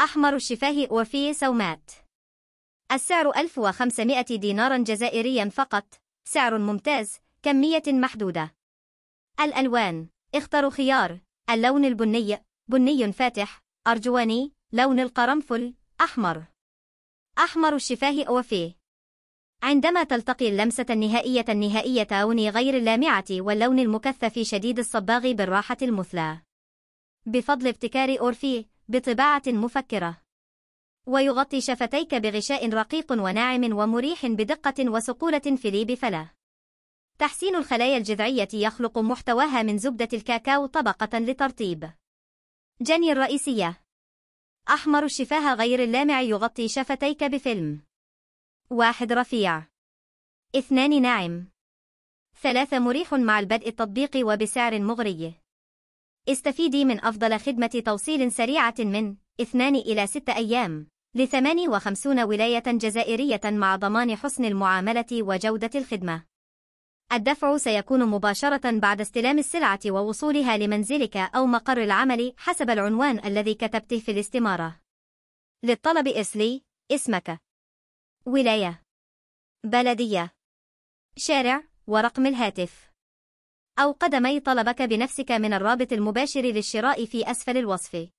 أحمر الشفاه وفي سومات السعر 1500 دينارا جزائريا فقط سعر ممتاز كمية محدودة الألوان اختروا خيار اللون البني بني فاتح أرجواني لون القرنفل أحمر أحمر الشفاه وفيه عندما تلتقي اللمسة النهائية النهائية أوني غير اللامعة واللون المكثف شديد الصباغ بالراحة المثلى بفضل ابتكار أورفيه بطباعة مفكرة ويغطي شفتيك بغشاء رقيق وناعم ومريح بدقة وسقولة في ليب فلا تحسين الخلايا الجذعية يخلق محتواها من زبدة الكاكاو طبقة لترطيب جني الرئيسية أحمر الشفاه غير اللامع يغطي شفتيك بفيلم واحد رفيع اثنان ناعم ثلاثة مريح مع البدء التطبيق وبسعر مغري استفيدي من أفضل خدمة توصيل سريعة من 2 إلى 6 أيام ل 58 ولاية جزائرية مع ضمان حسن المعاملة وجودة الخدمة. الدفع سيكون مباشرة بعد استلام السلعة ووصولها لمنزلك أو مقر العمل حسب العنوان الذي كتبته في الاستمارة. للطلب ارسلي اسمك ولاية بلدية شارع ورقم الهاتف أو قدمي طلبك بنفسك من الرابط المباشر للشراء في أسفل الوصف